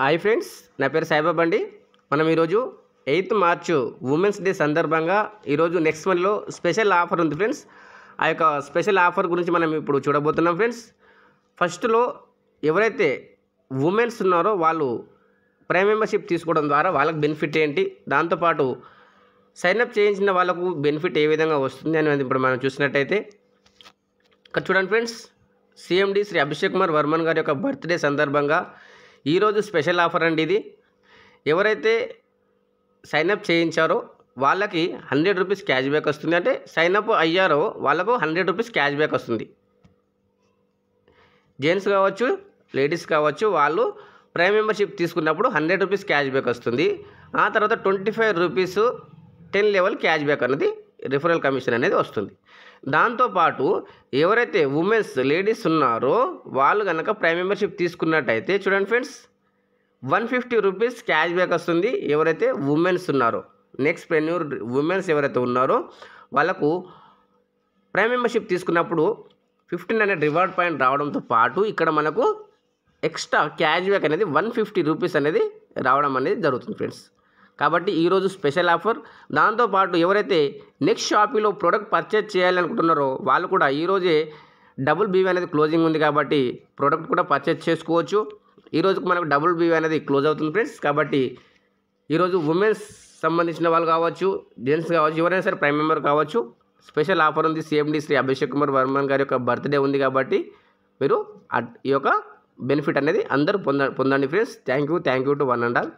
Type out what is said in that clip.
hi friends నా పేరు సాయిబాబా అండి మనం ఈరోజు ఎయిత్ మార్చు ఉమెన్స్ డే సందర్భంగా ఈరోజు నెక్స్ట్ మంత్లో స్పెషల్ ఆఫర్ ఉంది ఫ్రెండ్స్ ఆ యొక్క స్పెషల్ ఆఫర్ గురించి మనం ఇప్పుడు చూడబోతున్నాం ఫ్రెండ్స్ ఫస్ట్లో ఎవరైతే ఉమెన్స్ ఉన్నారో వాళ్ళు ప్రైమ్ మెంబర్షిప్ తీసుకోవడం ద్వారా వాళ్ళకి బెనిఫిట్ ఏంటి దాంతోపాటు సైన్అప్ చేయించిన వాళ్ళకు బెనిఫిట్ ఏ విధంగా వస్తుంది అనేది ఇప్పుడు మనం చూసినట్టయితే ఇక్కడ చూడండి ఫ్రెండ్స్ సిఎండి శ్రీ అభిషేక్ కుమార్ వర్మన్ గారి యొక్క బర్త్డే సందర్భంగా ఈరోజు స్పెషల్ ఆఫర్ అండి ఇది ఎవరైతే సైన్అప్ చేయించారో వాళ్ళకి హండ్రెడ్ రూపీస్ క్యాష్ బ్యాక్ వస్తుంది అంటే సైన్అప్ అయ్యారో వాళ్ళకు హండ్రెడ్ రూపీస్ క్యాష్ బ్యాక్ వస్తుంది జెంట్స్ కావచ్చు లేడీస్ కావచ్చు వాళ్ళు ప్రైమ్ మెంబర్షిప్ తీసుకున్నప్పుడు హండ్రెడ్ రూపీస్ క్యాష్ బ్యాక్ వస్తుంది ఆ తర్వాత twenty five rupees ten level cash back అనేది రిఫరల్ కమిషన్ అనేది వస్తుంది దాంతోపాటు ఎవరైతే ఉమెన్స్ లేడీస్ ఉన్నారో వాళ్ళు కనుక ప్రైమ్ మెంబర్షిప్ తీసుకున్నట్టయితే చూడండి friends one fifty rupees cash back వస్తుంది ఎవరైతే ఉమెన్స్ ఉన్నారో నెక్స్ట్ ప్రెన్యూర్ ఉమెన్స్ ఎవరైతే ఉన్నారో వాళ్ళకు ప్రైమ్ మెంబర్షిప్ తీసుకున్నప్పుడు ఫిఫ్టీన్ హండ్రెడ్ రివార్డ్ పాయింట్ రావడంతో పాటు ఇక్కడ మనకు ఎక్స్ట్రా క్యాష్ బ్యాక్ అనేది వన్ ఫిఫ్టీ రూపీస్ అనేది రావడం అనేది జరుగుతుంది ఫ్రెండ్స్ కాబట్టి ఈరోజు స్పెషల్ ఆఫర్ దాంతోపాటు ఎవరైతే నెక్స్ట్ షాపింగ్లో ప్రోడక్ట్ పర్చేజ్ చేయాలనుకుంటున్నారో వాళ్ళు కూడా ఈరోజే డబుల్ బీవీ అనేది క్లోజింగ్ ఉంది కాబట్టి ప్రోడక్ట్ కూడా పర్చేజ్ చేసుకోవచ్చు ఈరోజు మనకు డబుల్ బీవీ అనేది క్లోజ్ అవుతుంది ఫ్రెండ్స్ కాబట్టి ఈరోజు ఉమెన్స్ సంబంధించిన వాళ్ళు కావచ్చు జెంట్స్ కావచ్చు ఎవరైనా సరే ప్రైమ్ మెంబర్ కావచ్చు స్పెషల్ ఆఫర్ ఉంది సిఎండి శ్రీ అభిషేక్ కుమార్ వర్మన్ గారి యొక్క బర్త్డే ఉంది కాబట్టి మీరు ఈ యొక్క బెనిఫిట్ అనేది అందరూ పొంద పొందండి friends thank you thank you to one and all